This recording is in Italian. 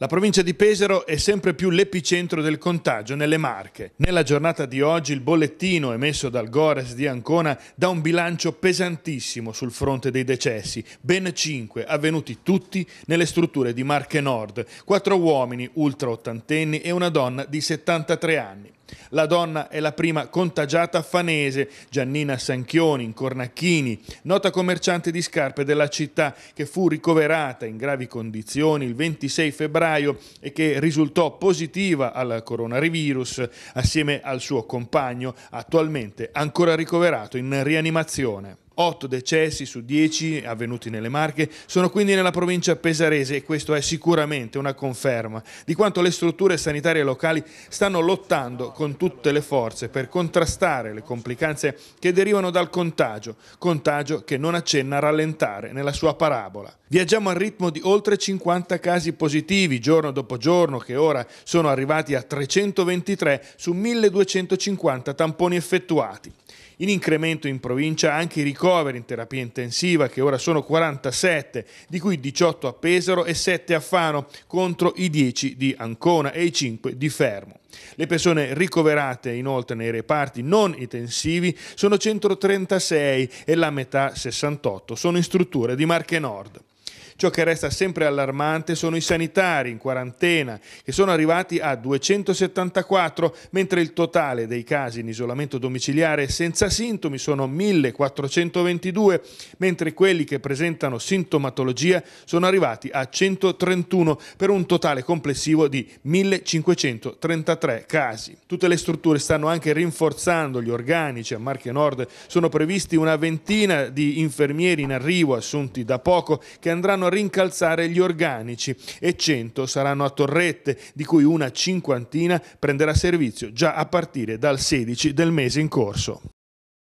La provincia di Pesaro è sempre più l'epicentro del contagio nelle Marche. Nella giornata di oggi il bollettino emesso dal Gores di Ancona dà un bilancio pesantissimo sul fronte dei decessi, ben 5 avvenuti tutti nelle strutture di Marche Nord, quattro uomini ultra ottantenni e una donna di 73 anni. La donna è la prima contagiata fanese, Giannina Sanchioni, in Cornacchini, nota commerciante di scarpe della città che fu ricoverata in gravi condizioni il 26 febbraio e che risultò positiva al coronavirus assieme al suo compagno, attualmente ancora ricoverato in rianimazione. 8 decessi su 10 avvenuti nelle Marche sono quindi nella provincia pesarese e questo è sicuramente una conferma di quanto le strutture sanitarie locali stanno lottando con tutte le forze per contrastare le complicanze che derivano dal contagio, contagio che non accenna a rallentare nella sua parabola. Viaggiamo al ritmo di oltre 50 casi positivi giorno dopo giorno che ora sono arrivati a 323 su 1250 tamponi effettuati in incremento in provincia anche i ricoveri in terapia intensiva che ora sono 47, di cui 18 a Pesaro e 7 a Fano contro i 10 di Ancona e i 5 di Fermo. Le persone ricoverate inoltre nei reparti non intensivi sono 136 e la metà 68 sono in strutture di Marche Nord. Ciò che resta sempre allarmante sono i sanitari in quarantena, che sono arrivati a 274, mentre il totale dei casi in isolamento domiciliare senza sintomi sono 1422, mentre quelli che presentano sintomatologia sono arrivati a 131, per un totale complessivo di 1533 casi. Tutte le strutture stanno anche rinforzando gli organici a Marche Nord, sono previsti una ventina di infermieri in arrivo assunti da poco che andranno a rincalzare gli organici e 100 saranno a torrette, di cui una cinquantina prenderà servizio già a partire dal 16 del mese in corso.